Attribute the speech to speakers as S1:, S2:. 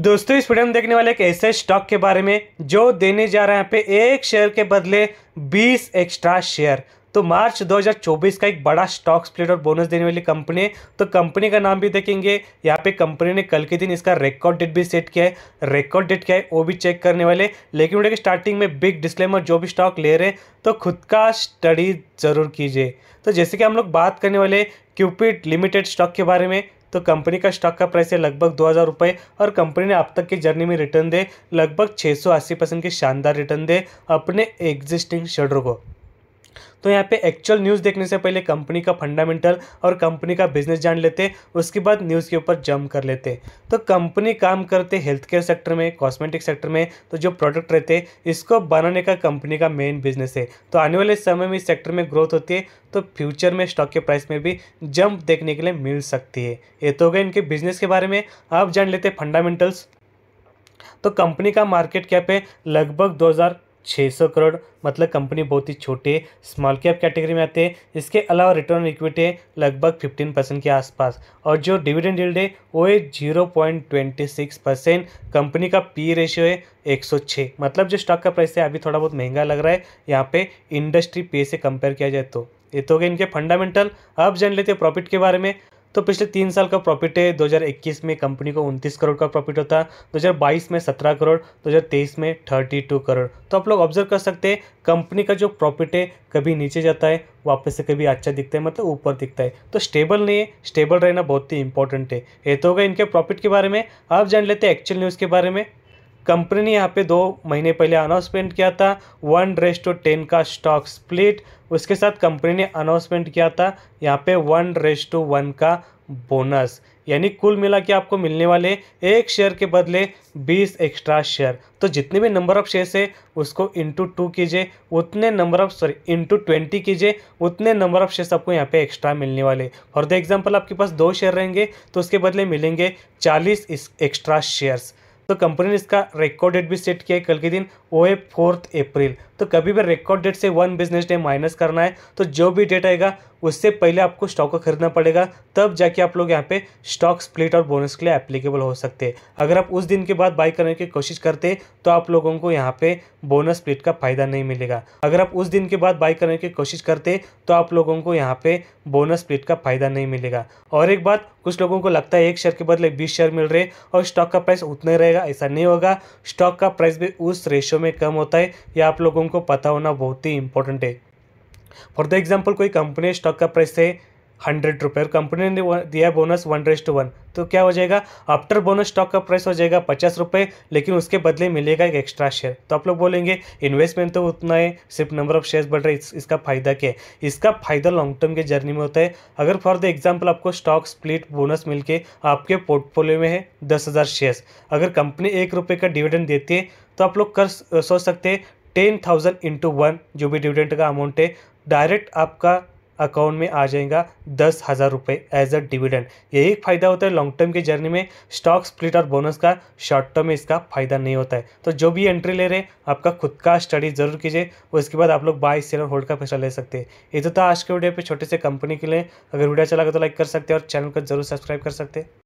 S1: दोस्तों इस वीडियो में देखने वाले एक ऐसे स्टॉक के बारे में जो देने जा रहे हैं यहाँ पे एक शेयर के बदले 20 एक्स्ट्रा शेयर तो मार्च 2024 का एक बड़ा स्टॉक स्प्लिट और बोनस देने वाली कंपनी है तो कंपनी का नाम भी देखेंगे यहाँ पे कंपनी ने कल के दिन इसका रिकॉर्ड डेट भी सेट किया है रिकॉर्ड डेट क्या है वो भी चेक करने वाले लेकिन वीडियो स्टार्टिंग में बिग डिस्क्लेमर जो भी स्टॉक ले रहे हैं तो खुद का स्टडी ज़रूर कीजिए तो जैसे कि हम लोग बात करने वाले क्यूपिड लिमिटेड स्टॉक के बारे में तो कंपनी का स्टॉक का प्राइस है लगभग दो हज़ार रुपये और कंपनी ने अब तक की जर्नी में रिटर्न दे लगभग छः सौ अस्सी परसेंट के शानदार रिटर्न दे अपने एग्जिस्टिंग शेडर को तो यहाँ पे एक्चुअल न्यूज़ देखने से पहले कंपनी का फंडामेंटल और कंपनी का बिजनेस जान लेते उसके बाद न्यूज़ के ऊपर जम कर लेते तो कंपनी काम करते हेल्थ केयर सेक्टर में कॉस्मेटिक सेक्टर में तो जो प्रोडक्ट रहते इसको बनाने का कंपनी का मेन बिजनेस है तो आने वाले समय में इस सेक्टर में ग्रोथ होती है तो फ्यूचर में स्टॉक के प्राइस में भी जंप देखने के लिए मिल सकती है ये तो हो गए इनके बिजनेस के बारे में आप जान लेते फंडामेंटल्स तो कंपनी का मार्केट कैप है लगभग 2000 छः सौ करोड़ मतलब कंपनी बहुत ही छोटे स्मॉल कैप कैटेगरी में आते हैं इसके अलावा रिटर्न इक्विटी लगभग फिफ्टीन परसेंट के आसपास और जो डिविडेंड यील्ड है वो है zero point twenty six percent company का पी रेशियो है एक सौ छः मतलब जो स्टॉक का प्राइस है अभी थोड़ा बहुत महंगा लग रहा है यहाँ पे इंडस्ट्री पे से कंपेयर किया जाए तो ये तो गए इनके फंडामेंटल अब जान लेते हैं प्रॉफिट के बारे में तो पिछले तीन साल का प्रॉफिट है 2021 में कंपनी को 29 करोड़ का प्रॉफिट होता 2022 में 17 करोड़ 2023 में 32 करोड़ तो आप लोग ऑब्जर्व कर सकते हैं कंपनी का जो प्रॉफिट है कभी नीचे जाता है वापस से कभी अच्छा दिखता है मतलब ऊपर दिखता है तो स्टेबल नहीं है स्टेबल रहना बहुत ही इंपॉर्टेंट है ये तो होगा इनके प्रॉफिट के बारे में आप जान लेते हैं एक्चुअल न्यूज़ के बारे में कंपनी ने यहाँ पे दो महीने पहले अनाउंसमेंट किया था वन रेस टू टेन का स्टॉक स्प्लिट उसके साथ कंपनी ने अनाउंसमेंट किया था यहाँ पे वन रेस टू वन का बोनस यानी कुल मिला के आपको मिलने वाले एक शेयर के बदले बीस एक्स्ट्रा शेयर तो जितने भी नंबर ऑफ शेयर्स है उसको इंटू टू कीजिए उतने number of sorry into twenty कीजिए उतने नंबर ऑफ शेयर्स आपको यहाँ पे एक्स्ट्रा मिलने वाले फॉर द एग्जांपल आपके पास दो शेयर रहेंगे तो उसके बदले मिलेंगे चालीस एक्स्ट्रा शेयर्स तो कंपनी ने इसका रिकॉर्ड डेट भी सेट किया है कल के दिन वो है फोर्थ अप्रैल तो कभी भी रिकॉर्ड डेट से वन बिजनेस डे माइनस करना है तो जो भी डेट आएगा उससे पहले आपको स्टॉक को खरीदना पड़ेगा तब जाके आप लोग यहाँ पे स्टॉक स्प्लिट और बोनस के लिए एप्लीकेबल हो सकते हैं अगर आप उस दिन के बाद बाई करने की कोशिश करते तो आप लोगों को यहाँ पे बोनस स्प्लिट का फायदा नहीं मिलेगा अगर आप उस दिन के बाद बाई करने की कोशिश करते तो आप लोगों को यहाँ पे बोनस स्प्लिट का फायदा नहीं मिलेगा और एक बात कुछ लोगों को लगता है एक शेयर के बदले बीस शेयर मिल रहे और स्टॉक का प्राइस उतना ही रहेगा ऐसा नहीं होगा स्टॉक का प्राइस भी उस रेशो में कम होता है यह आप लोगों को पता होना बहुत ही इंपॉर्टेंट है फॉर द एग्जाम्पल कोई कंपनी स्टॉक का प्राइस है हंड्रेड रुपये और कंपनी ने दिया बोनस वन रेस्ट वन तो क्या हो जाएगा आफ्टर बोनस स्टॉक का प्राइस हो जाएगा पचास रुपये लेकिन उसके बदले मिलेगा एक एक्स्ट्रा शेयर तो आप लोग बोलेंगे इन्वेस्टमेंट तो उतना है सिर्फ नंबर ऑफ शेयर्स बढ़ रहे इस, इसका फायदा क्या है इसका फायदा लॉन्ग टर्म के जर्नी में होता है अगर फॉर द एग्जाम्पल आपको स्टॉक स्प्लिट बोनस के आपके पोर्टफोलियो में है दस हज़ार शेयर्स अगर कंपनी एक रुपये का डिविडेंड देती है तो आप लोग कर सोच सकते हैं टेन थाउजेंड इंटू वन जो भी डिविडेंट का अमाउंट है डायरेक्ट आपका अकाउंट में आ जाएगा दस हज़ार रुपये एज अ डिविडेंड यही फायदा होता है लॉन्ग टर्म की जर्नी में स्टॉक स्प्लिट और बोनस का शॉर्ट टर्म में इसका फायदा नहीं होता है तो जो भी एंट्री ले रहे हैं आपका खुद का स्टडी जरूर कीजिए उसके बाद आप लोग बाय सेल और होल्ड का फैसला ले सकते हैं ये तो था आज के वीडियो पर छोटे से कंपनी के लिए अगर वीडियो अच्छा लगा तो लाइक कर सकते हैं और चैनल को जरूर सब्सक्राइब कर सकते हैं